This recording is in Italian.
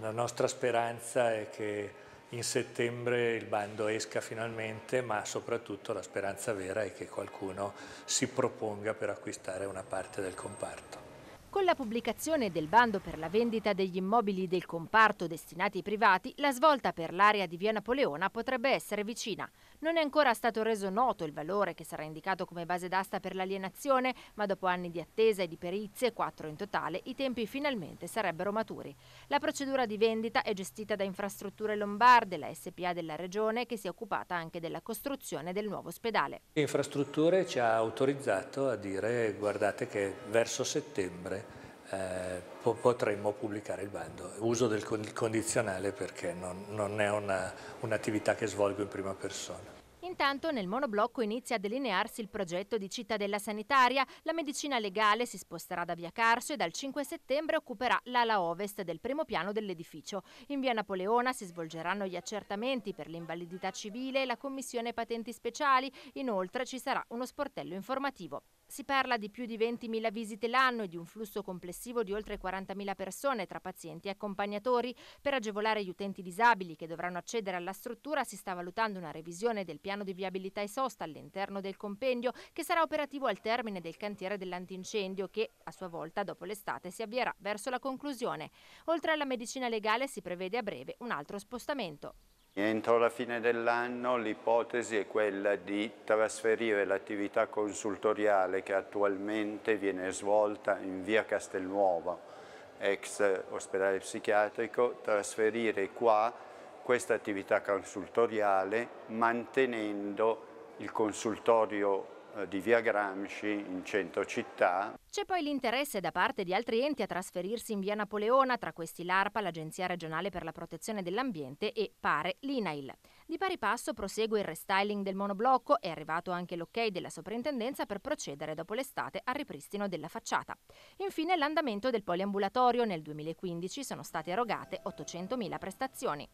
La nostra speranza è che in settembre il bando esca finalmente, ma soprattutto la speranza vera è che qualcuno si proponga per acquistare una parte del comparto. Con la pubblicazione del bando per la vendita degli immobili del comparto destinati ai privati, la svolta per l'area di Via Napoleona potrebbe essere vicina. Non è ancora stato reso noto il valore che sarà indicato come base d'asta per l'alienazione, ma dopo anni di attesa e di perizie, quattro in totale, i tempi finalmente sarebbero maturi. La procedura di vendita è gestita da Infrastrutture Lombarde, la SPA della Regione, che si è occupata anche della costruzione del nuovo ospedale. Infrastrutture ci ha autorizzato a dire guardate che verso settembre eh, potremmo pubblicare il bando. Uso del condizionale perché non, non è un'attività un che svolgo in prima persona. Intanto nel monoblocco inizia a delinearsi il progetto di cittadella sanitaria. La medicina legale si sposterà da via Carso e dal 5 settembre occuperà l'ala ovest del primo piano dell'edificio. In via Napoleona si svolgeranno gli accertamenti per l'invalidità civile e la commissione patenti speciali. Inoltre ci sarà uno sportello informativo. Si parla di più di 20.000 visite l'anno e di un flusso complessivo di oltre 40.000 persone tra pazienti e accompagnatori. Per agevolare gli utenti disabili che dovranno accedere alla struttura si sta valutando una revisione del piano di viabilità e sosta all'interno del compendio che sarà operativo al termine del cantiere dell'antincendio che, a sua volta, dopo l'estate si avvierà verso la conclusione. Oltre alla medicina legale si prevede a breve un altro spostamento. Entro la fine dell'anno l'ipotesi è quella di trasferire l'attività consultoriale che attualmente viene svolta in via Castelnuovo, ex ospedale psichiatrico, trasferire qua questa attività consultoriale mantenendo il consultorio eh, di via Gramsci in centro città. C'è poi l'interesse da parte di altri enti a trasferirsi in via Napoleona, tra questi l'ARPA, l'Agenzia regionale per la protezione dell'ambiente e pare l'INAIL. Di pari passo prosegue il restyling del monoblocco, è arrivato anche l'ok della soprintendenza per procedere dopo l'estate al ripristino della facciata. Infine l'andamento del poliambulatorio, nel 2015 sono state erogate 800.000 prestazioni.